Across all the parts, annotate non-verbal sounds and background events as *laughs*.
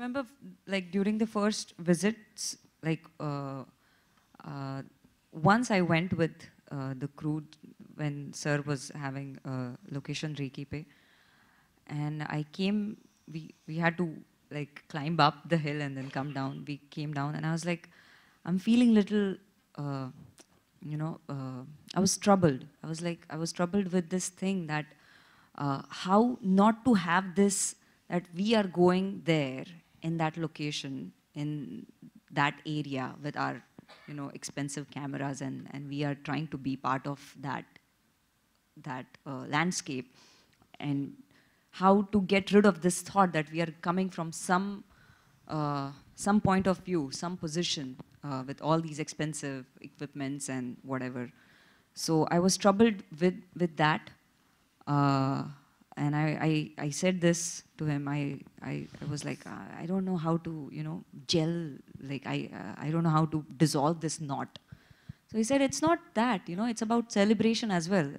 remember, like during the first visits, like uh, uh, once I went with uh, the crew when Sir was having uh, location Reiki and I came. We we had to like climb up the hill and then come down. We came down, and I was like, I'm feeling little. Uh, you know, uh, I was troubled. I was like, I was troubled with this thing that how not to have this that we are going there in that location, in that area with our you know, expensive cameras and, and we are trying to be part of that, that uh, landscape and how to get rid of this thought that we are coming from some, uh, some point of view, some position uh, with all these expensive equipments and whatever. So I was troubled with, with that. Uh, and I, I, I, said this to him. I, I, I was like, uh, I don't know how to, you know, gel. Like, I, uh, I don't know how to dissolve this knot. So he said, it's not that, you know, it's about celebration as well.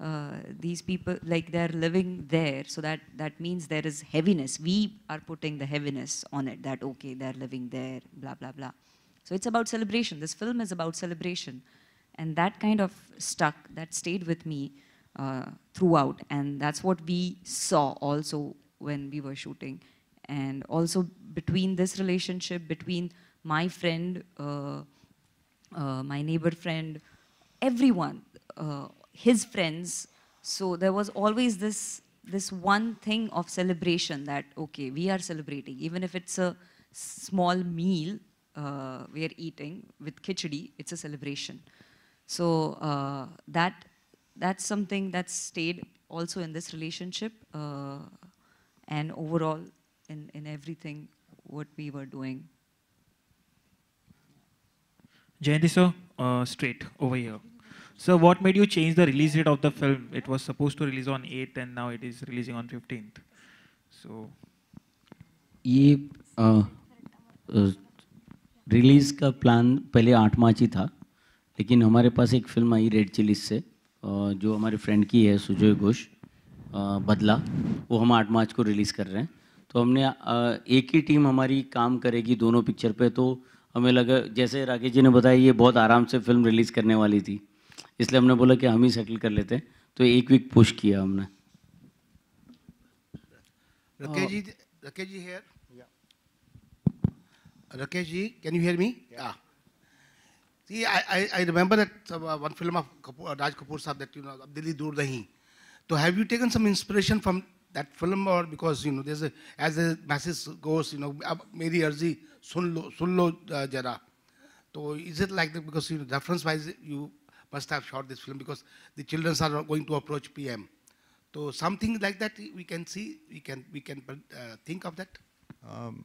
Uh, these people, like they're living there, so that, that means there is heaviness. We are putting the heaviness on it, that okay, they're living there, blah, blah, blah. So it's about celebration. This film is about celebration. And that kind of stuck, that stayed with me. Uh, throughout. And that's what we saw also when we were shooting. And also between this relationship, between my friend, uh, uh, my neighbor friend, everyone, his friends. So there was always this this one thing of celebration that, okay, we are celebrating. Even if it's a small meal uh, we are eating with khichdi, it's a celebration. So uh, that that's something that's stayed also in this relationship uh, and overall in, in everything what we were doing. Jayanti sir, uh, straight over here. So what made you change the release date of the film? It was supposed to release on 8th and now it is releasing on 15th. So... ये release uh, uh, का plan पहले आठ मार्च ही था लेकिन हमारे पास एक film I read chillies से जो हमारे फ्रेंड की है सुजय घोष बदला वो हम आठ मार्च को रिलीज़ कर रहे हैं तो हमने एक ही टीम हमारी काम करेगी दोनों पिक्चर पे तो हमें लगा जैसे राकेश जी ने बताया ये बहुत आराम से फिल्म रिलीज़ करने वाली थी इसलिए हमने बोला कि हम ही सेटल कर लेते हैं तो एक वीक पुश किया हमने Rakesh ji Rakesh ji hear Rakesh ji can you hear me yeah See, I, I, I remember that uh, one film of Kapoor, uh, Raj Kapoor Saab that, you know, Abdili Dur Dahi. So have you taken some inspiration from that film or because, you know, there's a, as the message goes, you know, Meri Arzi, sunlo Lo, uh, Jara. So is it like that because, you know, reference wise, you must have shot this film because the children are going to approach PM. So something like that we can see, we can, we can uh, think of that. Um.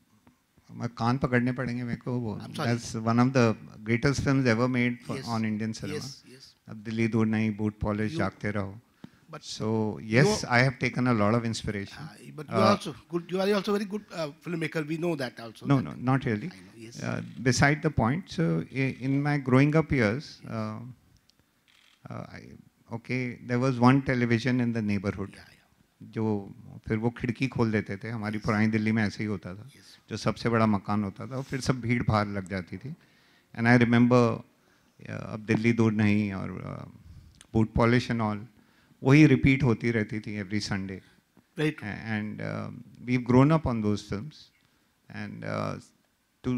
मैं कान पकड़ने पड़ेंगे मेरे को that's one of the greatest films ever made on Indian cinema अब दिल्ली दूर नहीं boot polish जागते रहो But so yes, I have taken a lot of inspiration. Uh, but you uh, are also good. You are also very good uh, filmmaker. We know that also. No, that no, not really. Know, yes. Uh, beside the point. So in my growing up years, uh, uh, I, okay, there was one television in the neighborhood. Yeah. जो फिर वो खिड़की खोल देते थे हमारी पुरानी दिल्ली में ऐसे ही होता था जो सबसे बड़ा मकान होता था और फिर सब भीड़ भाड़ लग जाती थी एंड आई रिमेंबर अब दिल्ली दूर नहीं और बूट पॉलिश एंड ऑल वही रिपीट होती रहती थी every Sunday right and we grown up on those film and to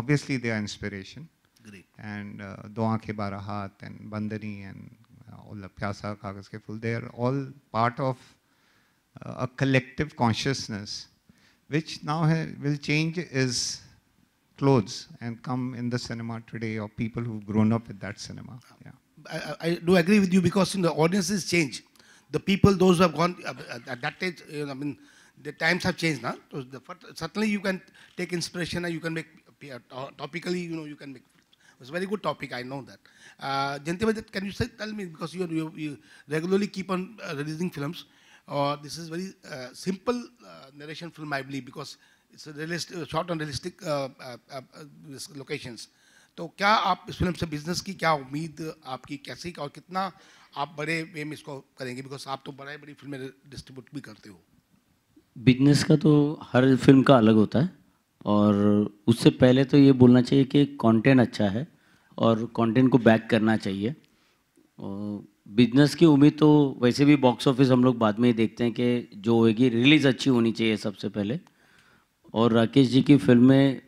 obviously they are inspiration. And uh, Do आँखें बारह हाथ एंड बंदनी एंड uh, प्यासा Kaagaz ke all they are all part of a collective consciousness, which now will change is clothes and come in the cinema today or people who've grown up with that cinema. Yeah. I, I do agree with you because the audiences change. The people, those who have gone uh, uh, at that age, you know, I mean, the times have changed now. So the, certainly, you can take inspiration and you can make uh, topically. You know, you can make. It's a very good topic. I know that. Uh, can you say, tell me because you, you, you regularly keep on uh, releasing films. और this is very simple narration film, I believe, because it's a realistic, uh, short and realistic uh, uh, तो क्या आप इस film से business की क्या उम्मीद आपकी कैसी और कितना आप बड़े वे में इसको करेंगे बिकॉज आप तो बड़े बड़ी फिल्में डिस्ट्रीब्यूट भी करते हो बिजनेस का तो हर फिल्म का अलग होता है और उससे पहले तो ये बोलना चाहिए कि कंटेंट अच्छा है और कंटेंट को बैक करना चाहिए बिजनेस की उम्मीद तो वैसे भी बॉक्स ऑफिस हम लोग बाद में ही देखते हैं कि जो होगी रिलीज़ अच्छी होनी चाहिए सबसे पहले और राकेश जी की फिल्में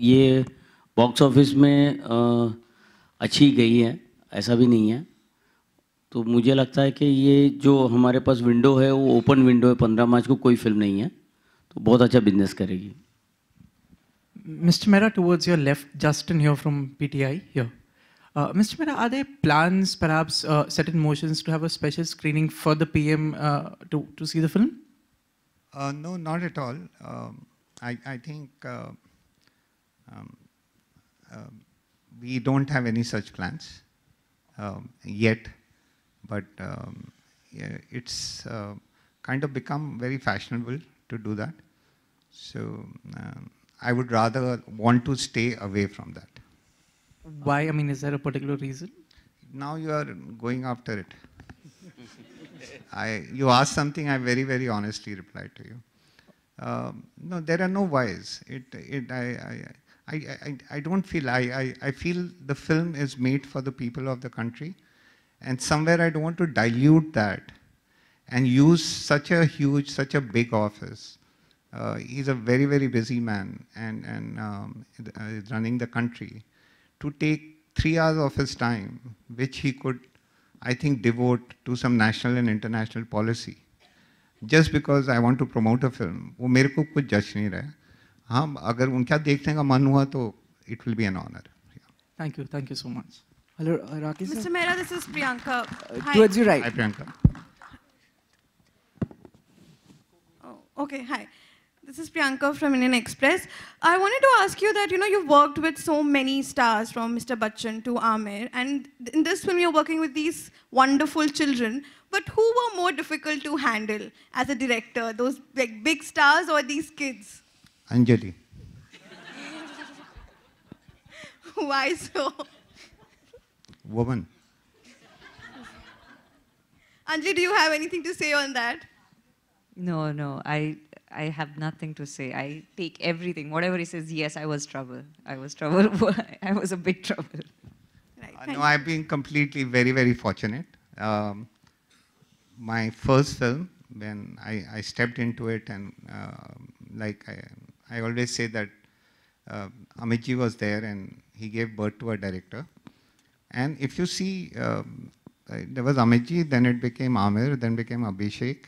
ये बॉक्स ऑफिस में अच्छी गई है ऐसा भी नहीं है तो मुझे लगता है कि ये जो हमारे पास विंडो है वो ओपन विंडो है पंद्रह मार्च को कोई फिल्म नहीं है तो बहुत अच्छा बिजनेस करेगी Mr. Mehra, towards your left, Justin P T I your Uh, Mr. Mehra, are there plans, perhaps uh, set in motions, to have a special screening for the PM uh, to, to see the film? Uh, no, not at all. Um, I, I think uh, um, um, we don't have any such plans um, yet, but um, yeah, it's uh, kind of become very fashionable to do that. So um, I would rather want to stay away from that. Why? I mean, is there a particular reason? Now you are going after it. *laughs* I, you asked something, I very, very honestly replied to you. Um, no, there are no whys. It, it, I, I, I, I, I don't feel, I, I, I feel the film is made for the people of the country. And somewhere I don't want to dilute that and use such a huge, such a big office. Uh, he's a very, very busy man and, and um, uh, running the country. to take three hours of his time, which he could, I think, devote to some national and international policy. Just because I want to promote a film, वो मेरे को कुछ जज नहीं रहा है हाँ अगर उनका देखने का मन हुआ तो it will be an honor. Yeah. Thank you, thank you so much. Hello, uh, Rakesh. Mr. Mehra, this is Priyanka. Uh, towards your right? Hi, Priyanka. Oh, okay, hi. This is Priyanka from Indian Express. I wanted to ask you that, you know, you've worked with so many stars from Mr. Bachchan to Amir. And in this film, you're working with these wonderful children. But who were more difficult to handle as a director? Those like, big stars or these kids? Anjali. *laughs* Why so? Woman. Anjali, do you have anything to say on that? No, no. I I have nothing to say. I take everything. Whatever he says, yes, I was trouble. I was trouble. *laughs* I was a big trouble. Right. Uh, no, I've been completely very, very fortunate. Um, my first film, when I, I stepped into it, and uh, like I, I always say that uh, Amitji was there and he gave birth to a director. And if you see, um, uh, there was Amitji, then it became Amir, then became Abhishek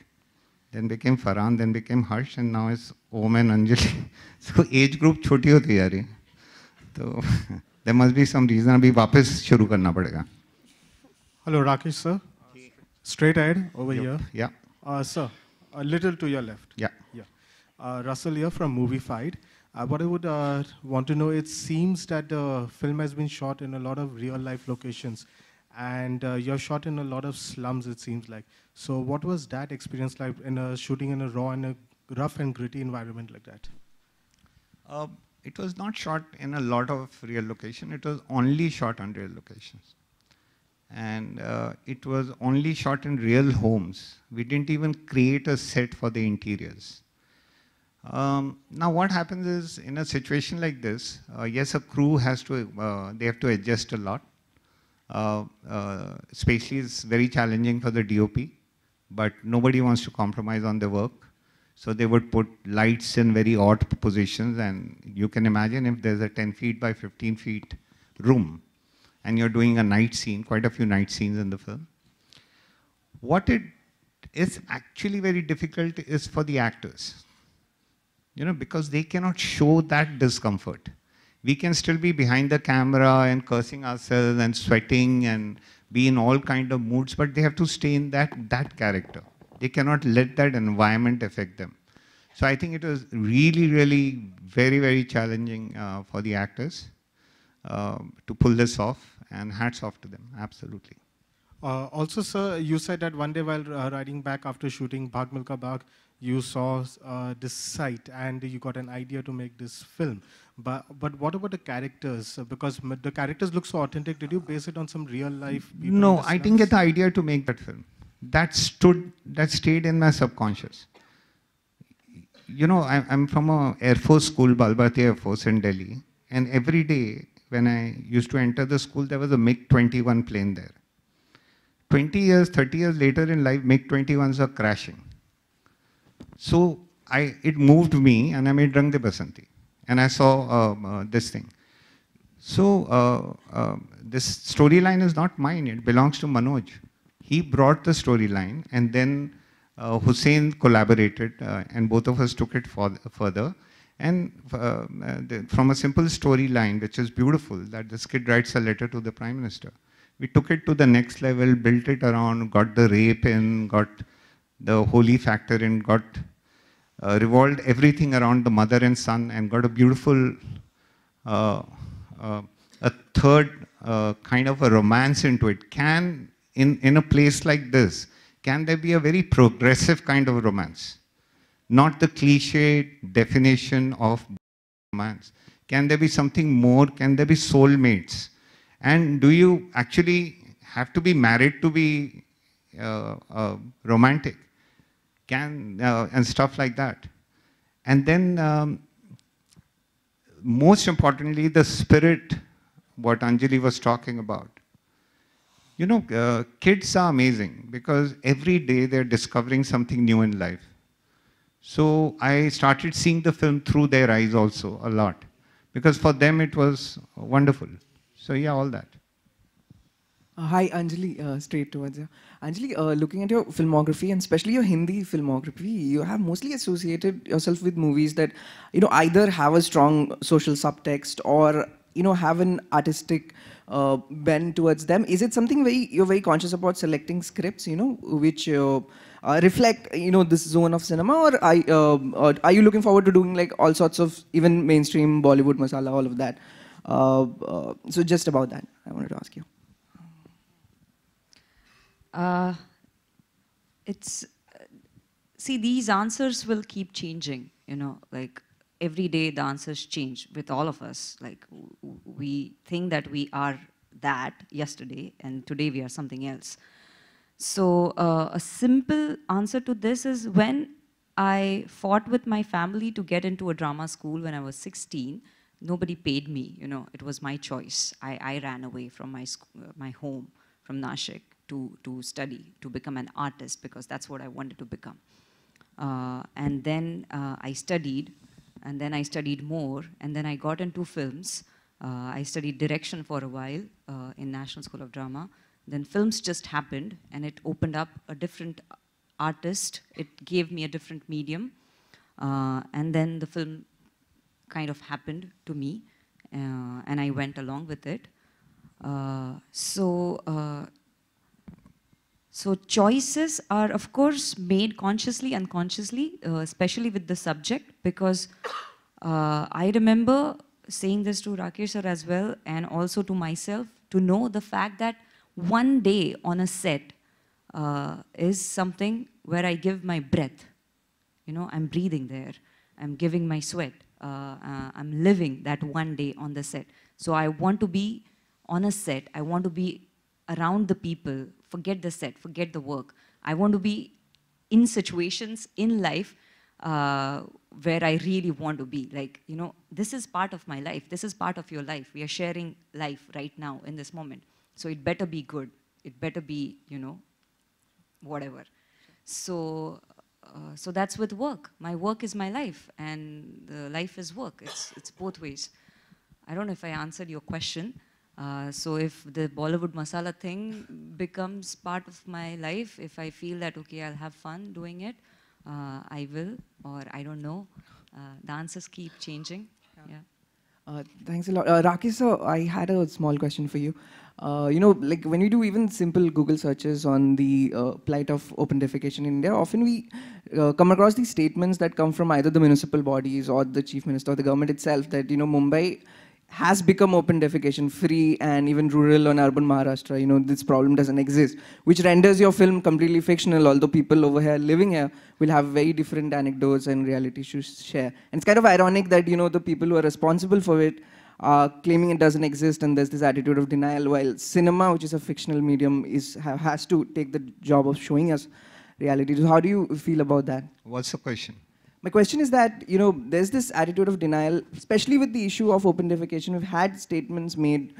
then became Farhan, then became Harsh, and now it's Om and Anjali. *laughs* so age group छोटी होती जा रही So *laughs* there must be some reason अभी वापस शुरू करना पड़ेगा Hello, Rakesh sir. Straight ahead over yep. here. Yeah. Uh, sir, a little to your left. Yeah. Yeah. Uh, Russell here from Movie Fight. Uh, what I would uh, want to know, it seems that the film has been shot in a lot of real life locations and uh, you're shot in a lot of slums, it seems like. So what was that experience like in a shooting in a raw and a rough and gritty environment like that? Um, it was not shot in a lot of real location. It was only shot on real locations. And uh, it was only shot in real homes. We didn't even create a set for the interiors. Um, now what happens is in a situation like this, uh, yes, a crew has to, uh, they have to adjust a lot uh, uh, spatially is very challenging for the DOP, but nobody wants to compromise on the work. So they would put lights in very odd positions and you can imagine if there's a 10 feet by 15 feet room and you're doing a night scene, quite a few night scenes in the film. What it is actually very difficult is for the actors, you know, because they cannot show that discomfort we can still be behind the camera and cursing ourselves and sweating and be in all kind of moods, but they have to stay in that, that character. They cannot let that environment affect them. So I think it was really, really very, very challenging uh, for the actors uh, to pull this off and hats off to them, absolutely. Uh, also, sir, you said that one day while uh, riding back after shooting Bhag Milka Bhag, you saw uh, this site and you got an idea to make this film. But, but what about the characters? Because the characters look so authentic. Did you base it on some real life people? No, I didn't get the idea to make that film. That stood, that stayed in my subconscious. You know, I, I'm from a Air Force school, Balbati Air Force in Delhi. And every day when I used to enter the school, there was a MiG-21 plane there. 20 years, 30 years later in life, MiG-21s are crashing. So I, it moved me and I made Rang De Basanti. And I saw uh, uh this thing. So uh, um, this storyline is not mine, it belongs to Manoj. He brought the storyline and then uh, Hussein collaborated uh, and both of us took it for, further. And uh, the, from a simple storyline, which is beautiful, that this kid writes a letter to the Prime Minister, we took it to the next level, built it around, got the rape in, got the holy factor and got uh, revolved everything around the mother and son and got a beautiful, uh, uh, a third uh, kind of a romance into it. Can, in, in a place like this, can there be a very progressive kind of romance? Not the cliche definition of romance. Can there be something more? Can there be soulmates? And do you actually have to be married to be uh, uh, romantic? can, uh, and stuff like that. And then, um, most importantly, the spirit, what Anjali was talking about. You know, uh, kids are amazing because every day they're discovering something new in life. So I started seeing the film through their eyes also a lot because for them it was wonderful. So, yeah, all that. Uh, hi, Anjali, uh, straight towards you. Anjali, uh, looking at your filmography and especially your Hindi filmography, you have mostly associated yourself with movies that, you know, either have a strong social subtext or, you know, have an artistic uh, bend towards them. Is it something very you're very conscious about selecting scripts, you know, which uh, uh, reflect, you know, this zone of cinema, or are, are you looking forward to doing like all sorts of even mainstream Bollywood masala, all of that? so just about that, I wanted to ask you. Uh, it's uh, see these answers will keep changing. You know, like every day the answers change with all of us. Like we think that we are that yesterday, and today we are something else. So uh, a simple answer to this is when I fought with my family to get into a drama school when I was 16, nobody paid me, you know, it was my choice. I, I ran away from my, uh, my home, from Nashik to, to study, to become an artist, because that's what I wanted to become. Uh, and then uh, I studied, and then I studied more, and then I got into films. Uh, I studied direction for a while uh, in National School of Drama. Then films just happened, and it opened up a different artist. It gave me a different medium. Uh, and then the film kind of happened to me, uh, and I went along with it. so so choices are, of course, made consciously, unconsciously, uh, especially with the subject, because uh, I remember saying this to Rakesh sir as well, and also to myself, to know the fact that one day on a set uh, is something where I give my breath. You know, I'm breathing there. I'm giving my sweat. Uh, uh, I'm living that one day on the set. So I want to be on a set. I want to be around the people forget the set, forget the work. I want to be in situations in life uh, where I really want to be. Like, you know, this is part of my life. This is part of your life. We are sharing life right now in this moment. So it better be good. It better be, you know, whatever. So, uh, so that's with work. My work is my life, and the uh, life is work. It's, it's both ways. I don't know if I answered your question. Uh, so if the Bollywood masala thing becomes part of my life, if I feel that, okay, I'll have fun doing it, uh, I will, or I don't know. Uh, the answers keep changing. Yeah. yeah. Uh, thanks a lot. Uh, so I had a small question for you. Uh, you know, like when we do even simple Google searches on the plight of open defecation in India, often we come across these statements that come from either the municipal bodies or the chief minister or the government itself that, you know, Mumbai has become open defecation free and even rural and urban Maharashtra, you know, this problem doesn't exist, which renders your film completely fictional, although people over here living here will have very different anecdotes and reality to share. And it's kind of ironic that, you know, the people who are responsible for it are claiming it doesn't exist and there's this attitude of denial, while cinema, which is a fictional medium, is has to take the job of showing us reality. So how do you feel about that? What's the question? My question is that, you know, there's this attitude of denial, especially with the issue of open defecation. We've had statements made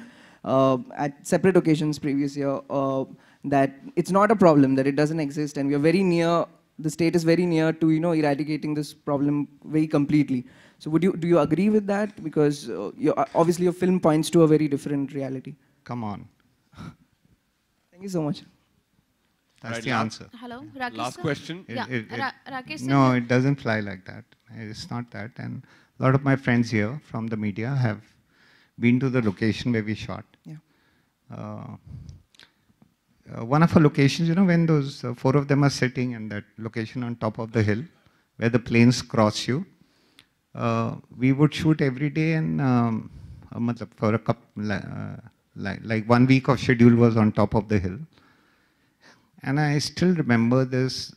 uh, at separate occasions previous year uh, that it's not a problem, that it doesn't exist, and we are very near, the state is very near to, you know, eradicating this problem very completely. So would you, do you agree with that? Because uh, uh obviously your film points to a very different reality. Come on. Thank you so much. That's right, the answer. Hello, Rakesh. Last sir? question. It, yeah, it, it, Ra Rakesh. No, it doesn't fly like that. It's not that. And a lot of my friends here from the media have been to the location where we shot. Yeah. Uh, uh, one of our locations, you know, when those uh, four of them are sitting in that location on top of the hill where the planes cross you, uh, we would shoot every day and um, uh, for a couple, uh, like, like one week of schedule was on top of the hill. And I still remember this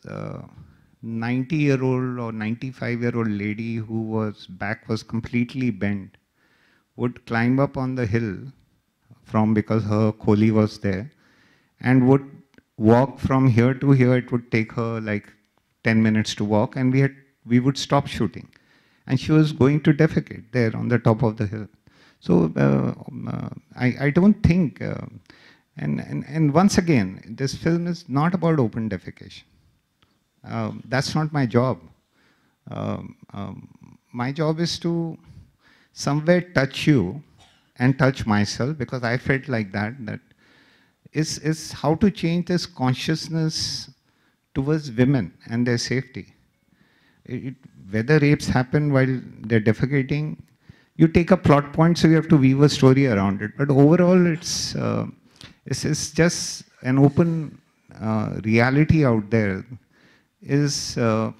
90-year-old uh, or 95-year-old lady who was back was completely bent, would climb up on the hill from because her coli was there, and would walk from here to here. It would take her like 10 minutes to walk, and we had we would stop shooting, and she was going to defecate there on the top of the hill. So uh, um, uh, I I don't think. Uh, and, and, and once again, this film is not about open defecation. Um, that's not my job. Um, um, my job is to somewhere touch you and touch myself because I felt like that, that is, is how to change this consciousness towards women and their safety. It, whether rapes happen while they're defecating, you take a plot point, so you have to weave a story around it. But overall, it's uh, this is just an open uh, reality out there is uh,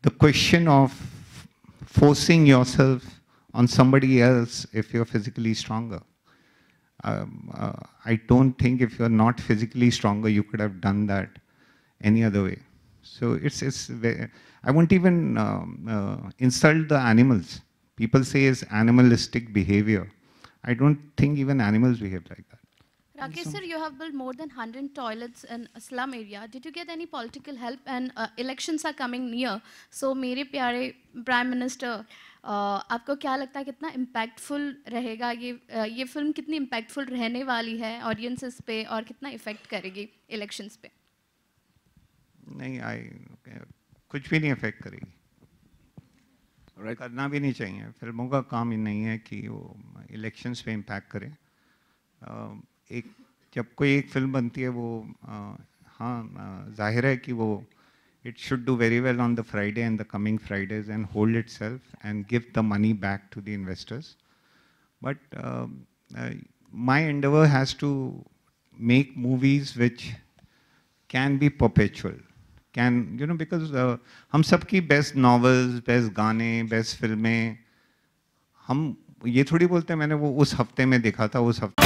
the question of forcing yourself on somebody else if you're physically stronger. Um, uh, I don't think if you're not physically stronger, you could have done that any other way. So it's, it's I won't even um, uh, insult the animals. People say it's animalistic behavior. I don't think even animals behave like that. Rakesh so sir, you have built more than 100 toilets in a slum area. Did you get any political help? And uh, elections are coming near. So मेरे प्यारे Prime Minister, uh, आपको क्या लगता है कितना impactful रहेगा ये uh, ये फिल्म कितनी impactful रहने वाली है audiences पे और कितना effect करेगी elections पे? नहीं, I, okay, कुछ भी नहीं affect करेगी right. करना भी नहीं चाहिए फिल्मों का काम ही नहीं है कि वो इलेक्शंस पे इम्पैक्ट करें एक जब कोई एक फिल्म बनती है वो हाँ जाहिर है कि वो it should do very well on the Friday and the coming Fridays and hold itself and give the money back to the investors but my endeavour has to make movies which can be perpetual can you know because हम सबकी best novels best गाने best फिल्में हम ये थोड़ी बोलते हैं मैंने वो उस हफ्ते में देखा था उस हफ्ते